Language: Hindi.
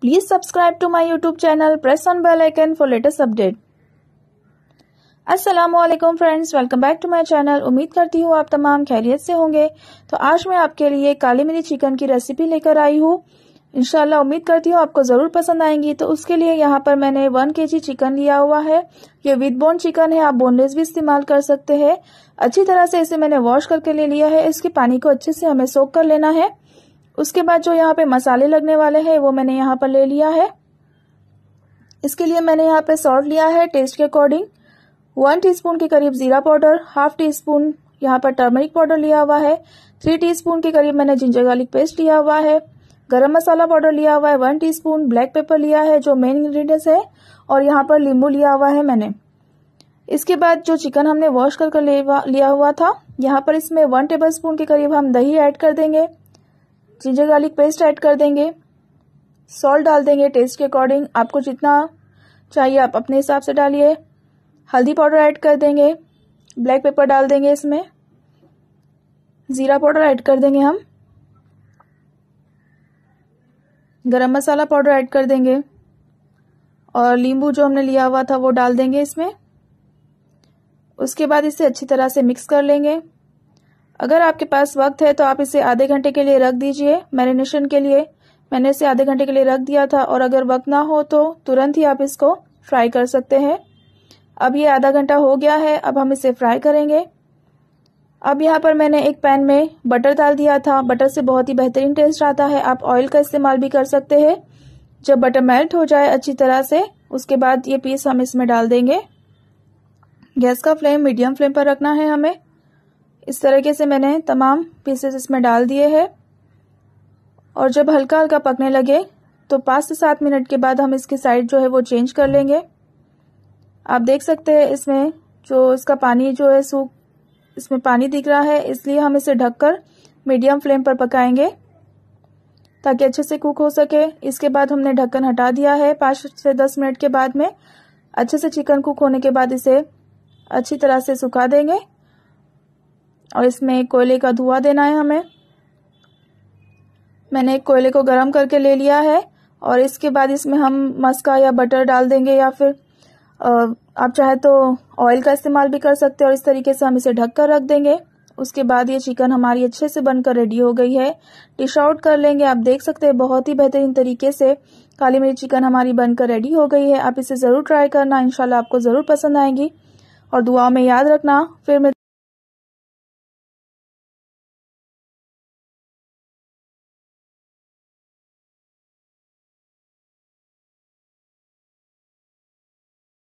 Please subscribe to my YouTube channel. Press on bell icon for latest update. असलम friends welcome back to my channel उम्मीद करती हूँ आप तमाम खैरियत से होंगे तो आज मैं आपके लिए काली मिरी चिकन की रेसिपी लेकर आई हूँ इनशाला उम्मीद करती हूँ आपको ज़रूर पसंद आएंगी तो उसके लिए यहाँ पर मैंने वन के जी चिकन लिया हुआ है ये विद बोन चिकन है आप बोनलेस भी इस्तेमाल कर सकते हैं अच्छी तरह से इसे मैंने वॉश करके ले लिया है इसके पानी को अच्छे से हमें सोख कर लेना है उसके बाद जो यहाँ पे मसाले लगने वाले हैं वो मैंने यहाँ पर ले लिया है इसके लिए मैंने यहाँ पे सॉल्ट लिया है टेस्ट के अकॉर्डिंग वन टीस्पून के करीब जीरा पाउडर हाफ टी स्पून यहाँ पर टर्मरिक पाउडर लिया हुआ है थ्री टीस्पून के करीब मैंने जिंजर गार्लिक पेस्ट लिया हुआ है गरम मसाला पाउडर लिया हुआ है वन टीस्पून ब्लैक पेपर लिया है जो मेन इंग्रेडिएंट्स है और यहाँ पर लींबू लिया हुआ है मैंने इसके बाद जो चिकन हमने वॉश कर कर लिया हुआ था यहाँ पर इसमें वन टेबल स्पून के करीब हम दही ऐड कर देंगे जिंजर गार्लिक पेस्ट ऐड कर देंगे सॉल्ट डाल देंगे टेस्ट के अकॉर्डिंग आपको जितना चाहिए आप अपने हिसाब से डालिए हल्दी पाउडर ऐड कर देंगे ब्लैक पेपर डाल देंगे इसमें ज़ीरा पाउडर ऐड कर देंगे हम गरम मसाला पाउडर ऐड कर देंगे और नींबू जो हमने लिया हुआ था वो डाल देंगे इसमें उसके बाद इसे अच्छी तरह से मिक्स कर लेंगे अगर आपके पास वक्त है तो आप इसे आधे घंटे के लिए रख दीजिए मैरिनेशन के लिए मैंने इसे आधे घंटे के लिए रख दिया था और अगर वक्त ना हो तो तुरंत ही आप इसको फ्राई कर सकते हैं अब ये आधा घंटा हो गया है अब हम इसे फ्राई करेंगे अब यहाँ पर मैंने एक पैन में बटर डाल दिया था बटर से बहुत ही बेहतरीन टेस्ट आता है आप ऑयल का इस्तेमाल भी कर सकते हैं जब बटर मेल्ट हो जाए अच्छी तरह से उसके बाद ये पीस हम इसमें डाल देंगे गैस का फ्लेम मीडियम फ्लेम पर रखना है हमें इस तरीके से मैंने तमाम पीसेस इसमें डाल दिए हैं और जब हल्का हल्का पकने लगे तो पाँच से सात मिनट के बाद हम इसकी साइड जो है वो चेंज कर लेंगे आप देख सकते हैं इसमें जो इसका पानी जो है सूख इसमें पानी दिख रहा है इसलिए हम इसे ढककर मीडियम फ्लेम पर पकाएंगे ताकि अच्छे से कुक हो सके इसके बाद हमने ढक्कन हटा दिया है पाँच से दस मिनट के बाद में अच्छे से चिकन कुक होने के बाद इसे अच्छी तरह से सुखा देंगे और इसमें कोयले का धुआं देना है हमें मैंने कोयले को गर्म करके ले लिया है और इसके बाद इसमें हम मस्का या बटर डाल देंगे या फिर आप चाहे तो ऑयल का इस्तेमाल भी कर सकते हैं और इस तरीके से हम इसे ढक कर रख देंगे उसके बाद ये चिकन हमारी अच्छे से बनकर रेडी हो गई है डिश आउट कर लेंगे आप देख सकते हैं बहुत ही बेहतरीन तरीके से काली मिर्च चिकन हमारी बनकर रेडी हो गई है आप इसे ज़रूर ट्राई करना इनशाला आपको ज़रूर पसंद आएगी और दुआ में याद रखना फिर मिलते